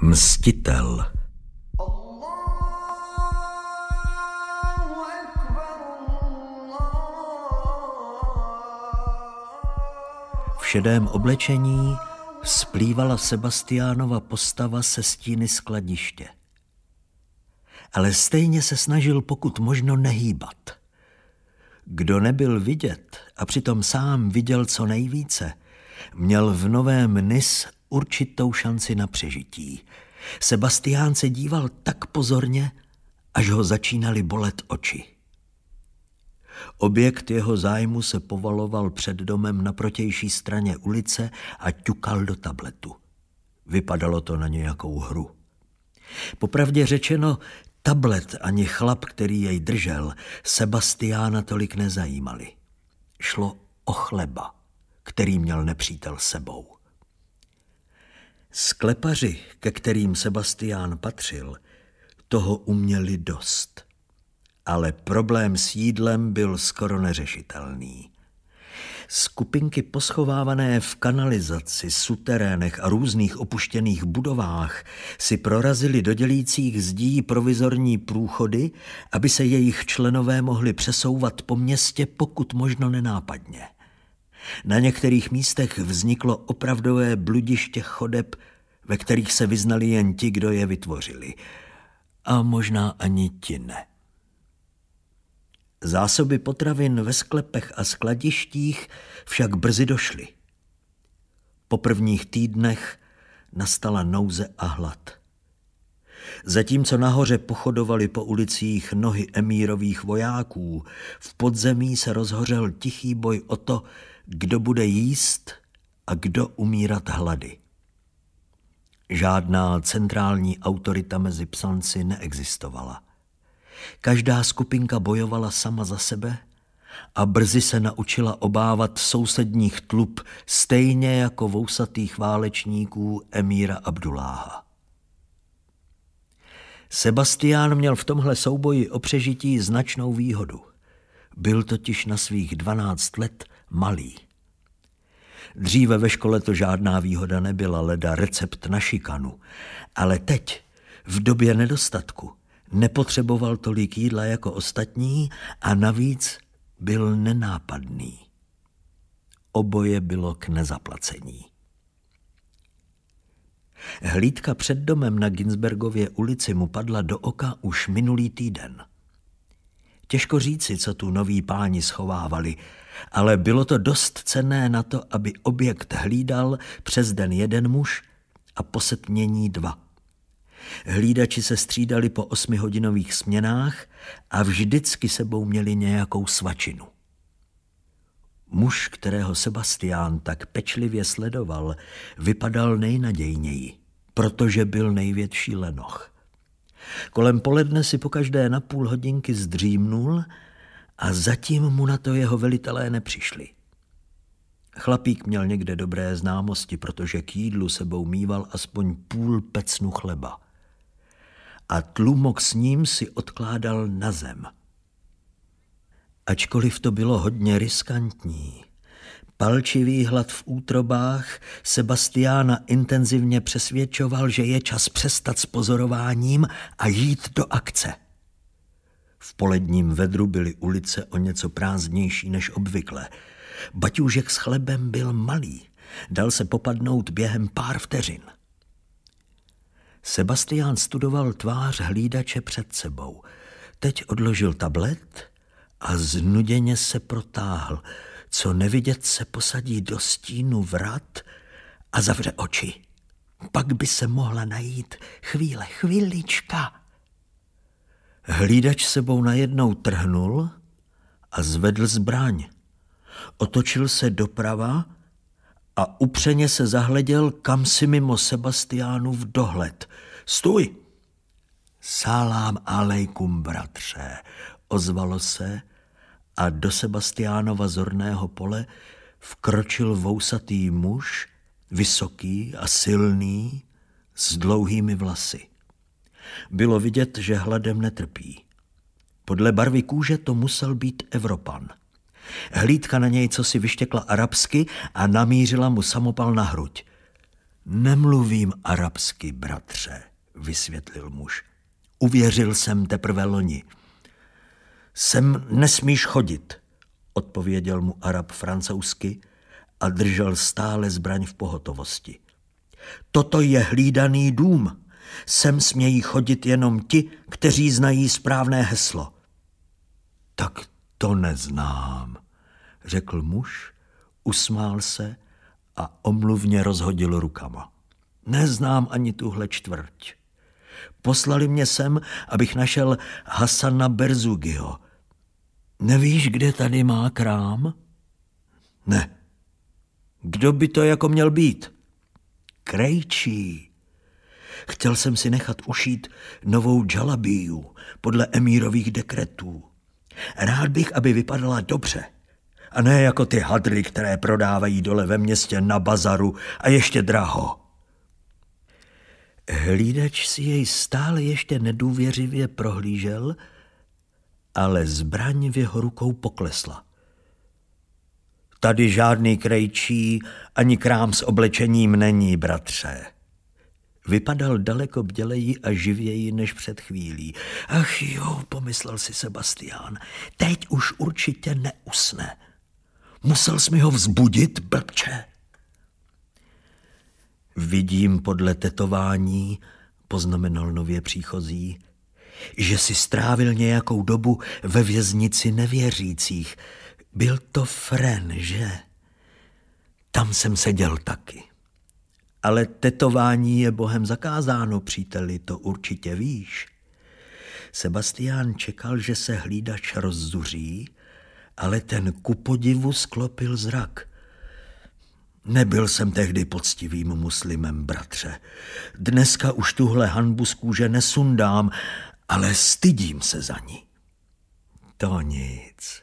mstitel. V šedém oblečení splývala Sebastiánova postava se stíny skladiště. Ale stejně se snažil pokud možno nehýbat. Kdo nebyl vidět a přitom sám viděl co nejvíce, měl v novém NIS určitou šanci na přežití. Sebastián se díval tak pozorně, až ho začínaly bolet oči. Objekt jeho zájmu se povaloval před domem na protější straně ulice a ťukal do tabletu. Vypadalo to na nějakou hru. Popravdě řečeno, tablet ani chlap, který jej držel, Sebastiána tolik nezajímali. Šlo o chleba, který měl nepřítel sebou. Sklepaři, ke kterým Sebastián patřil, toho uměli dost. Ale problém s jídlem byl skoro neřešitelný. Skupinky poschovávané v kanalizaci, suterénech a různých opuštěných budovách si prorazili do dělících zdí provizorní průchody, aby se jejich členové mohli přesouvat po městě pokud možno nenápadně. Na některých místech vzniklo opravdové bludiště chodeb ve kterých se vyznali jen ti, kdo je vytvořili. A možná ani ti ne. Zásoby potravin ve sklepech a skladištích však brzy došly. Po prvních týdnech nastala nouze a hlad. Zatímco nahoře pochodovali po ulicích nohy emírových vojáků, v podzemí se rozhořel tichý boj o to, kdo bude jíst a kdo umírat hlady. Žádná centrální autorita mezi psanci neexistovala. Každá skupinka bojovala sama za sebe a brzy se naučila obávat sousedních tlup stejně jako vousatých válečníků emíra Abduláha. Sebastián měl v tomhle souboji o přežití značnou výhodu. Byl totiž na svých 12 let malý. Dříve ve škole to žádná výhoda nebyla, leda recept na šikanu. Ale teď, v době nedostatku, nepotřeboval tolik jídla jako ostatní a navíc byl nenápadný. Oboje bylo k nezaplacení. Hlídka před domem na Ginsbergově ulici mu padla do oka už minulý týden – Těžko říci, co tu noví páni schovávali, ale bylo to dost cenné na to, aby objekt hlídal přes den jeden muž a posetnění dva. Hlídači se střídali po osmihodinových směnách a vždycky sebou měli nějakou svačinu. Muž, kterého Sebastián tak pečlivě sledoval, vypadal nejnadějněji, protože byl největší lenoch – Kolem poledne si pokaždé na půl hodinky zdřímnul a zatím mu na to jeho velitelé nepřišli. Chlapík měl někde dobré známosti, protože k jídlu sebou mýval aspoň půl pecnu chleba. A tlumok s ním si odkládal na zem. Ačkoliv to bylo hodně riskantní, Palčivý hlad v útrobách Sebastiána intenzivně přesvědčoval, že je čas přestat s pozorováním a jít do akce. V poledním vedru byly ulice o něco prázdnější než obvykle. Baťůžek s chlebem byl malý, dal se popadnout během pár vteřin. Sebastián studoval tvář hlídače před sebou. Teď odložil tablet a znuděně se protáhl – co nevidět se posadí do stínu vrat a zavře oči. Pak by se mohla najít chvíle, chvilička. Hlídač sebou najednou trhnul a zvedl zbraň. Otočil se doprava a upřeně se zahleděl kam si mimo Sebastiánu v dohled. Stůj! Salám alejkum, bratře, ozvalo se a do Sebastiánova zorného pole vkročil vousatý muž, vysoký a silný, s dlouhými vlasy. Bylo vidět, že hladem netrpí. Podle barvy kůže to musel být Evropan. Hlídka na něj co si vyštěkla arabsky a namířila mu samopal na hruď. Nemluvím arabsky, bratře, vysvětlil muž. Uvěřil jsem teprve loni. Sem nesmíš chodit, odpověděl mu Arab francouzsky a držel stále zbraň v pohotovosti. Toto je hlídaný dům. Sem smějí chodit jenom ti, kteří znají správné heslo. Tak to neznám, řekl muž, usmál se a omluvně rozhodil rukama. Neznám ani tuhle čtvrť. Poslali mě sem, abych našel Hasana Berzugiho, Nevíš, kde tady má krám? Ne. Kdo by to jako měl být? Krejčí. Chtěl jsem si nechat ušít novou džalabíju podle emírových dekretů. Rád bych, aby vypadala dobře. A ne jako ty hadry, které prodávají dole ve městě na bazaru a ještě draho. Hlídač si jej stále ještě nedůvěřivě prohlížel, ale zbraň v jeho rukou poklesla. Tady žádný krejčí ani krám s oblečením není, bratře. Vypadal daleko bděleji a živěji než před chvílí. Ach jo, pomyslel si Sebastián, teď už určitě neusne. Musel jsi mi ho vzbudit, blbče. Vidím podle tetování, poznamenal nově příchozí, že si strávil nějakou dobu ve věznici nevěřících. Byl to Fren, že? Tam jsem seděl taky. Ale tetování je bohem zakázáno, příteli, to určitě víš. Sebastián čekal, že se hlídač rozzuří, ale ten ku podivu sklopil zrak. Nebyl jsem tehdy poctivým muslimem, bratře. Dneska už tuhle hanbu z kůže nesundám ale stydím se za ní. To nic.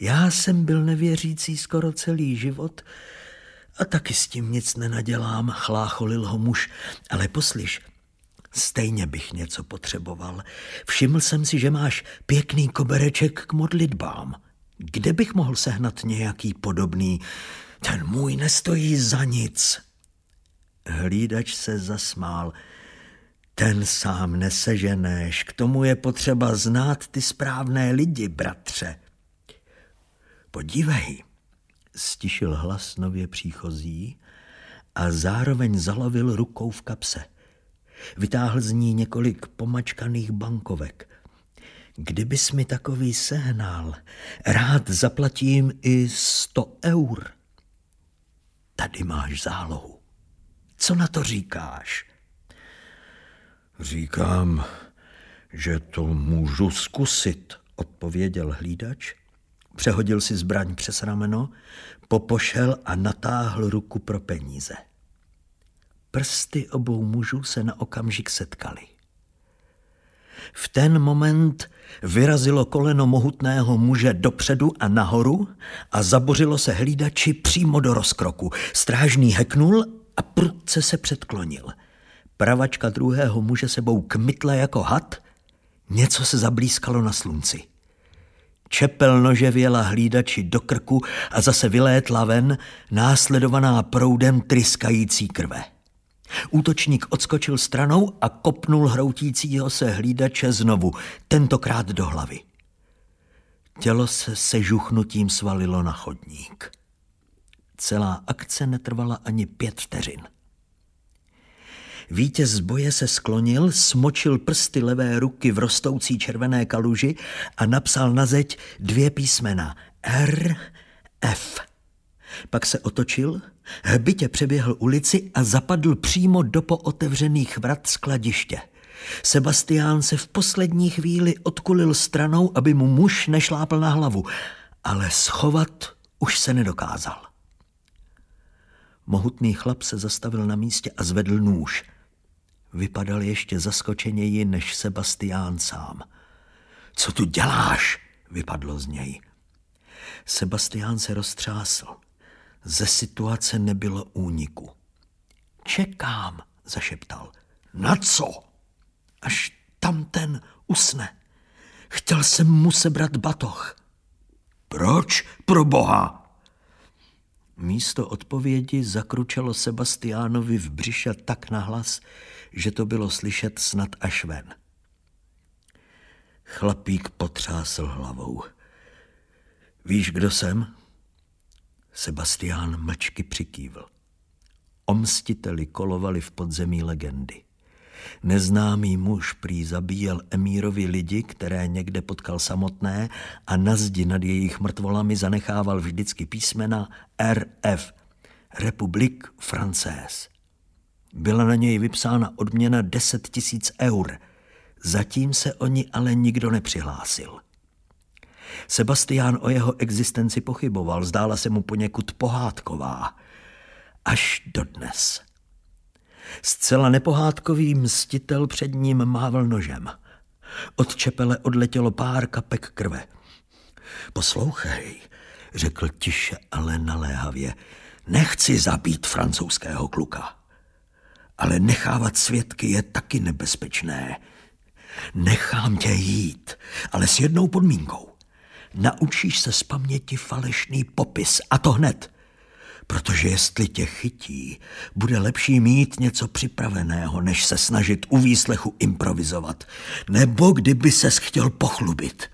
Já jsem byl nevěřící skoro celý život a taky s tím nic nenadělám, chlácholil ho muž, ale poslyš, Stejně bych něco potřeboval. Všiml jsem si, že máš pěkný kobereček k modlitbám. Kde bych mohl sehnat nějaký podobný? Ten můj nestojí za nic. Hlídač se zasmál ten sám neseženéš, k tomu je potřeba znát ty správné lidi, bratře. Podívej, stišil hlas nově příchozí a zároveň zalovil rukou v kapse. Vytáhl z ní několik pomačkaných bankovek. Kdybys mi takový sehnal, rád zaplatím i sto eur. Tady máš zálohu. Co na to říkáš? Říkám, že to můžu zkusit, odpověděl hlídač. Přehodil si zbraň přes rameno, popošel a natáhl ruku pro peníze. Prsty obou mužů se na okamžik setkali. V ten moment vyrazilo koleno mohutného muže dopředu a nahoru a zabořilo se hlídači přímo do rozkroku. Strážný heknul a prudce se předklonil – Pravačka druhého muže sebou kmitla jako had, něco se zablízkalo na slunci. Čepel nože věla hlídači do krku a zase vylétla ven, následovaná proudem tryskající krve. Útočník odskočil stranou a kopnul hroutícího se hlídače znovu, tentokrát do hlavy. Tělo se sežuchnutím svalilo na chodník. Celá akce netrvala ani pět vteřin. Vítěz z boje se sklonil, smočil prsty levé ruky v rostoucí červené kaluži a napsal na zeď dvě písmena R, F. Pak se otočil, hbitě přeběhl ulici a zapadl přímo do pootevřených vrat skladiště. Sebastián se v poslední chvíli odkulil stranou, aby mu muž nešlápl na hlavu, ale schovat už se nedokázal. Mohutný chlap se zastavil na místě a zvedl nůž – vypadal ještě zaskočeněji než Sebastián sám. Co tu děláš? vypadlo z něj. Sebastián se roztřásl. Ze situace nebylo úniku. Čekám, zašeptal. Na co? Až tam ten usne. Chtěl jsem mu sebrat batoh. Proč, pro boha? Místo odpovědi zakručelo Sebastiánovi v břiše tak nahlas, že to bylo slyšet snad až ven. Chlapík potřásl hlavou. Víš, kdo jsem? Sebastián mlčky přikývl. Omstiteli kolovali v podzemí legendy. Neznámý muž prý zabíjel emírovi lidi, které někde potkal samotné a na zdi nad jejich mrtvolami zanechával vždycky písmena RF, Republik Francés. Byla na něj vypsána odměna 10 tisíc eur. Zatím se o ní ale nikdo nepřihlásil. Sebastián o jeho existenci pochyboval, zdála se mu poněkud pohádková. Až dodnes. Zcela nepohádkový mstitel před ním mával nožem. Od čepele odletělo pár kapek krve. Poslouchej, řekl tiše, ale naléhavě, nechci zabít francouzského kluka ale nechávat svědky je taky nebezpečné. Nechám tě jít, ale s jednou podmínkou. Naučíš se z paměti falešný popis, a to hned. Protože jestli tě chytí, bude lepší mít něco připraveného, než se snažit u výslechu improvizovat. Nebo kdyby ses chtěl pochlubit.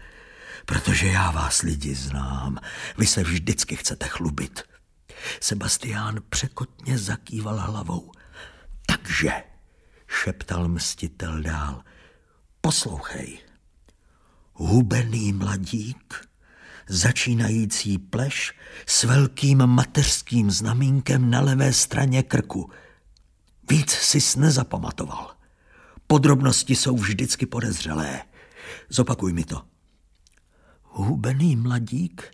Protože já vás lidi znám, vy se vždycky chcete chlubit. Sebastián překotně zakýval hlavou. Takže, šeptal mstitel dál, poslouchej, hubený mladík, začínající pleš s velkým mateřským znamínkem na levé straně krku. Víc si nezapamatoval. Podrobnosti jsou vždycky podezřelé. Zopakuj mi to. Hubený mladík,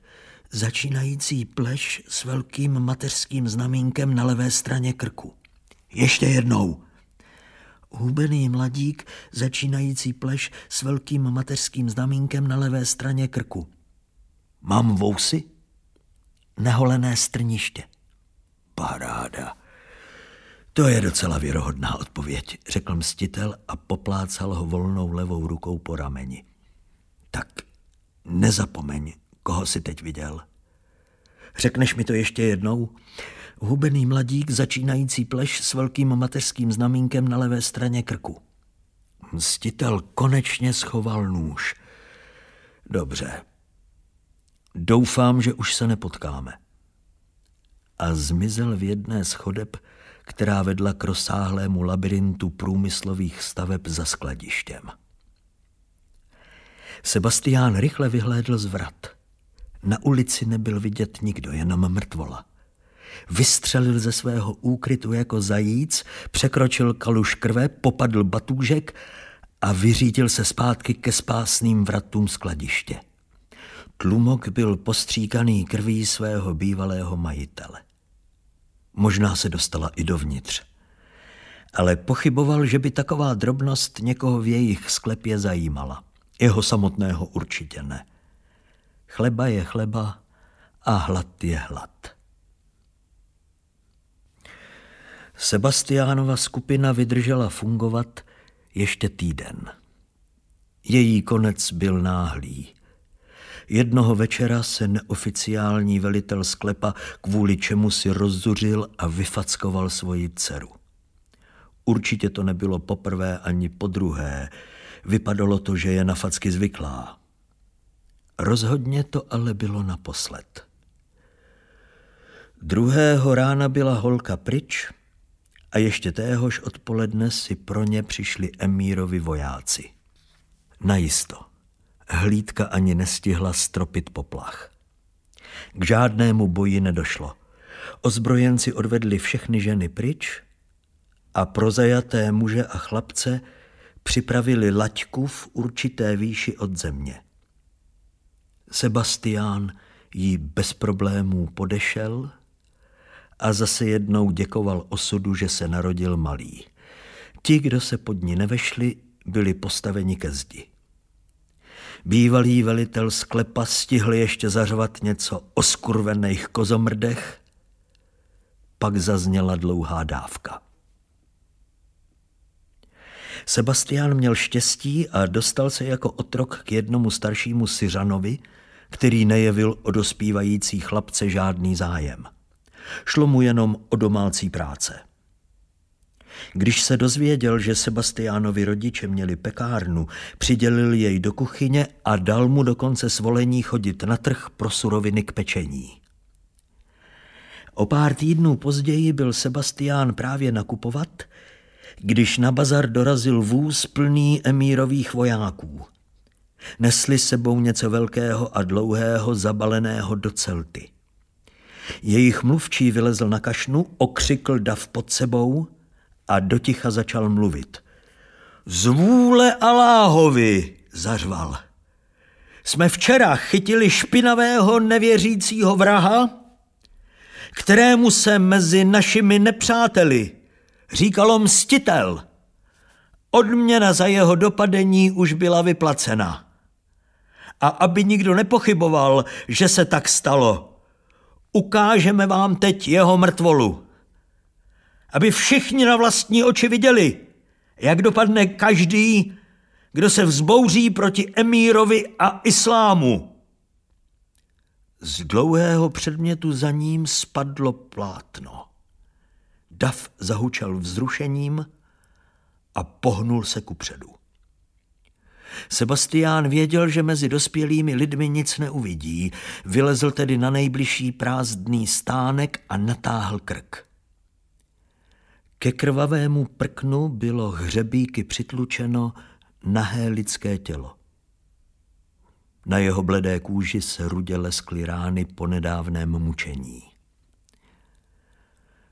začínající pleš s velkým mateřským znamínkem na levé straně krku. Ještě jednou. Hubený mladík, začínající pleš s velkým mateřským znamínkem na levé straně krku. Mám vousy? Neholené strniště. Paráda. To je docela věrohodná odpověď, řekl mstitel a poplácal ho volnou levou rukou po rameni. Tak nezapomeň, koho si teď viděl. Řekneš mi to ještě jednou? hubený mladík, začínající pleš s velkým mateřským znamínkem na levé straně krku. Mstitel konečně schoval nůž. Dobře. Doufám, že už se nepotkáme. A zmizel v jedné schodeb, která vedla k rozsáhlému labirintu průmyslových staveb za skladištěm. Sebastián rychle vyhlédl zvrat. Na ulici nebyl vidět nikdo, jenom mrtvola. Vystřelil ze svého úkrytu jako zajíc, překročil kaluš krve, popadl batůžek a vyřítil se zpátky ke spásným vratům skladiště. Tlumok byl postříkaný krví svého bývalého majitele. Možná se dostala i dovnitř. Ale pochyboval, že by taková drobnost někoho v jejich sklepě zajímala. Jeho samotného určitě ne. Chleba je chleba a hlad je hlad. Sebastiánova skupina vydržela fungovat ještě týden. Její konec byl náhlý. Jednoho večera se neoficiální velitel sklepa kvůli čemu si rozduřil a vyfackoval svoji dceru. Určitě to nebylo poprvé ani po druhé. Vypadalo to, že je na facky zvyklá. Rozhodně to ale bylo naposled. Druhého rána byla holka pryč a ještě téhož odpoledne si pro ně přišli emírovi vojáci. Najisto, hlídka ani nestihla stropit poplach. K žádnému boji nedošlo. Ozbrojenci odvedli všechny ženy pryč a pro zajaté muže a chlapce připravili laťku v určité výši od země. Sebastián ji bez problémů podešel – a zase jednou děkoval osudu, že se narodil malý. Ti, kdo se pod ní nevešli, byli postaveni ke zdi. Bývalý velitel sklepa stihl ještě zařvat něco o skurvených kozomrdech, pak zazněla dlouhá dávka. Sebastián měl štěstí a dostal se jako otrok k jednomu staršímu Syřanovi, který nejevil o dospívající chlapce žádný zájem – Šlo mu jenom o domácí práce. Když se dozvěděl, že Sebastiánovi rodiče měli pekárnu, přidělil jej do kuchyně a dal mu dokonce svolení chodit na trh pro suroviny k pečení. O pár týdnů později byl Sebastián právě nakupovat, když na bazar dorazil vůz plný emírových vojáků. Nesli sebou něco velkého a dlouhého zabaleného do celty. Jejich mluvčí vylezl na kašnu, okřikl dav pod sebou a doticha začal mluvit. Zvůle Aláhovi, zařval. Jsme včera chytili špinavého nevěřícího vraha, kterému se mezi našimi nepřáteli říkalo mstitel. Odměna za jeho dopadení už byla vyplacena. A aby nikdo nepochyboval, že se tak stalo, Ukážeme vám teď jeho mrtvolu. Aby všichni na vlastní oči viděli, jak dopadne každý, kdo se vzbouří proti emírovi a islámu. Z dlouhého předmětu za ním spadlo plátno. Dav zahučel vzrušením a pohnul se ku předu. Sebastián věděl, že mezi dospělými lidmi nic neuvidí, vylezl tedy na nejbližší prázdný stánek a natáhl krk. Ke krvavému prknu bylo hřebíky přitlučeno nahé lidské tělo. Na jeho bledé kůži se rudě leskly rány po nedávném mučení.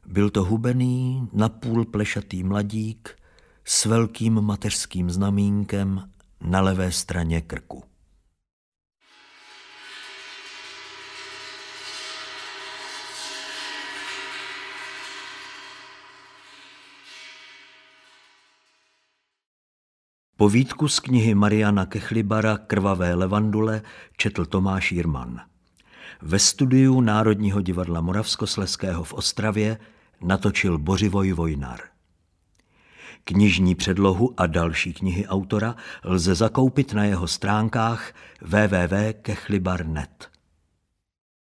Byl to hubený, napůl plešatý mladík s velkým mateřským znamínkem na levé straně krku. Povídku z knihy Mariana Kechlibara Krvavé levandule četl Tomáš Jirman. Ve studiu Národního divadla Moravskosleského v Ostravě natočil Bořivoj Vojnar. Knižní předlohu a další knihy autora lze zakoupit na jeho stránkách www.kechlibar.net.